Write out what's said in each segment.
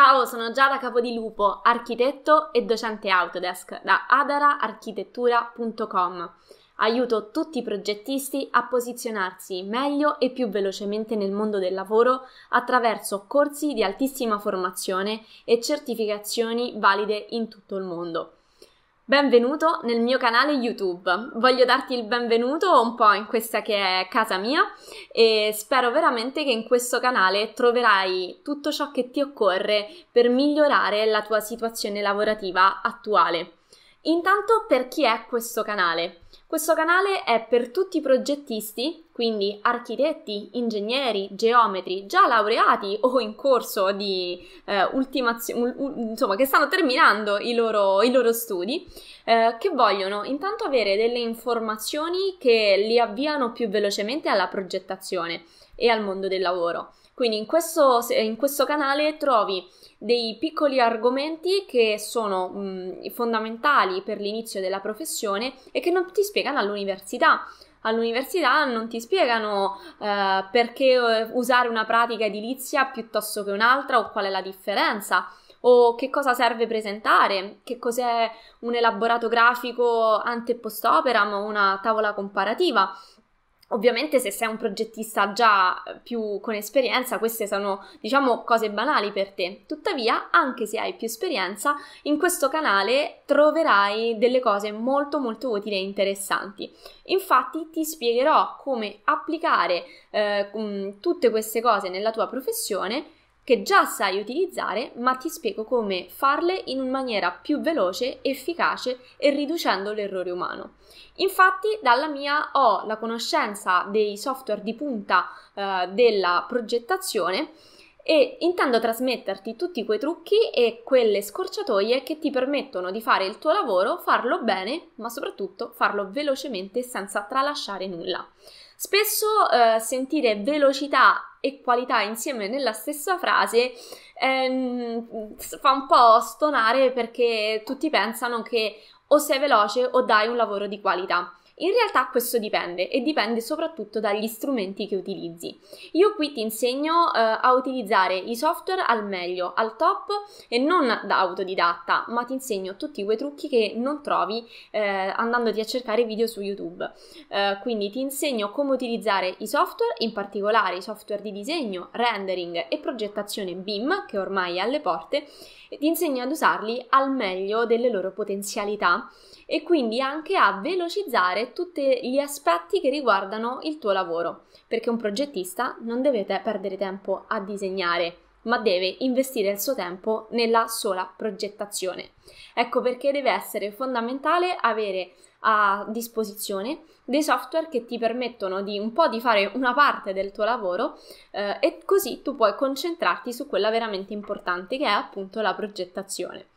Ciao, sono Giada Capodilupo, architetto e docente Autodesk da adaraarchitettura.com. Aiuto tutti i progettisti a posizionarsi meglio e più velocemente nel mondo del lavoro attraverso corsi di altissima formazione e certificazioni valide in tutto il mondo. Benvenuto nel mio canale YouTube. Voglio darti il benvenuto un po' in questa che è casa mia e spero veramente che in questo canale troverai tutto ciò che ti occorre per migliorare la tua situazione lavorativa attuale. Intanto per chi è questo canale? Questo canale è per tutti i progettisti, quindi architetti, ingegneri, geometri, già laureati o in corso di eh, ultimazione, insomma, che stanno terminando i loro, i loro studi, eh, che vogliono intanto avere delle informazioni che li avviano più velocemente alla progettazione e al mondo del lavoro. Quindi in questo, in questo canale trovi dei piccoli argomenti che sono mh, mm, fondamentali per l'inizio della professione e che non ti spiegano all'università all'università non ti spiegano eh, perché eh, usare una pratica edilizia piuttosto che un'altra o qual è la differenza o che cosa serve presentare, che cos'è un elaborato grafico ante post opera, o una tavola comparativa. Ovviamente se sei un progettista già eh, più con esperienza, queste sono diciamo cose banali per te. Tuttavia, anche se hai più esperienza, in questo canale troverai delle cose molto molto utili e interessanti. Infatti ti spiegherò come applicare eh, mm, tutte queste cose nella tua professione che già sai utilizzare, ma ti spiego come farle in maniera più veloce, efficace e riducendo l'errore umano. Infatti, dalla mia ho la conoscenza dei software di punta eh, della progettazione e intendo trasmetterti tutti quei trucchi e quelle scorciatoie che ti permettono di fare il tuo lavoro, farlo bene, ma soprattutto farlo velocemente senza tralasciare nulla. Spesso eh, sentire velocità e qualità insieme nella stessa frase ehm, fa un po' stonare perché tutti pensano che o sei veloce o dai un lavoro di qualità. In realtà questo dipende e dipende soprattutto dagli strumenti che utilizzi. Io qui ti insegno eh, a utilizzare i software al meglio, al top e non da autodidatta, ma ti insegno tutti quei trucchi che non trovi eh, andandoti a cercare video su YouTube. Eh, quindi ti insegno come utilizzare i software, in particolare i software di disegno, rendering e progettazione BIM che ormai è alle porte, e ti insegno ad usarli al meglio delle loro potenzialità e quindi anche a velocizzare tutti gli aspetti che riguardano il tuo lavoro, perché un progettista non deve te- perdere tempo a disegnare, ma deve investire il suo tempo nella sola progettazione. Ecco perché deve essere fondamentale avere a disposizione dei software che ti permettono di un po' di fare una parte del tuo lavoro eh, e così tu puoi concentrarti su quella veramente importante che è appunto la progettazione.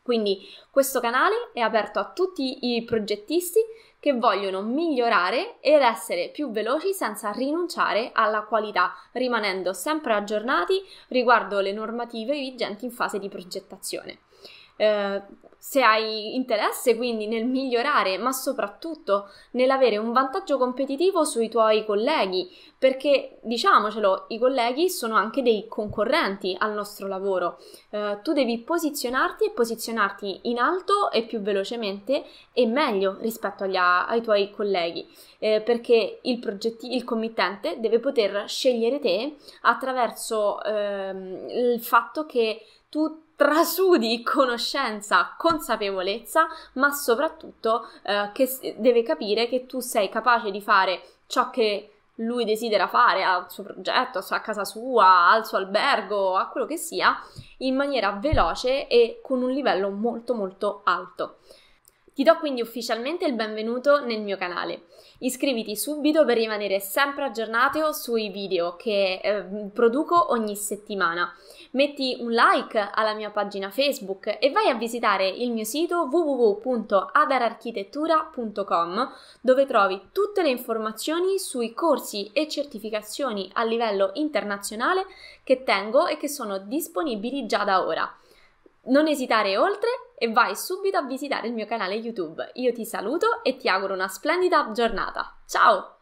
Quindi questo canale è aperto a tutti i progettisti che vogliono migliorare ed essere più veloci senza rinunciare alla qualità, rimanendo sempre aggiornati riguardo le normative vigenti in fase di progettazione. Eh, se hai interesse quindi nel migliorare, ma soprattutto nell'avere un vantaggio competitivo sui tuoi colleghi, perché diciamocelo, i colleghi sono anche dei concorrenti al nostro lavoro. Eh, tu devi posizionarti e posizionarti in alto e più velocemente e meglio rispetto agli, ai tuoi colleghi, eh, perché il, progetti, il committente deve poter scegliere te attraverso ehm, il fatto che tu trasudi conoscenza, consapevolezza, ma soprattutto eh, che deve capire che tu sei capace di fare ciò che lui desidera fare al suo progetto, a casa sua, al suo albergo, a quello che sia, in maniera veloce e con un livello molto molto alto. Ti do quindi ufficialmente il benvenuto nel mio canale. Iscriviti subito per rimanere sempre aggiornato sui video che eh, produco ogni settimana. Metti un like alla mia pagina Facebook e vai a visitare il mio sito www.adararchitettura.com dove trovi tutte le informazioni sui corsi e certificazioni a livello internazionale che tengo e che sono disponibili già da ora. Non esitare oltre e vai subito a visitare il mio canale YouTube. Io ti saluto e ti auguro una splendida giornata. Ciao!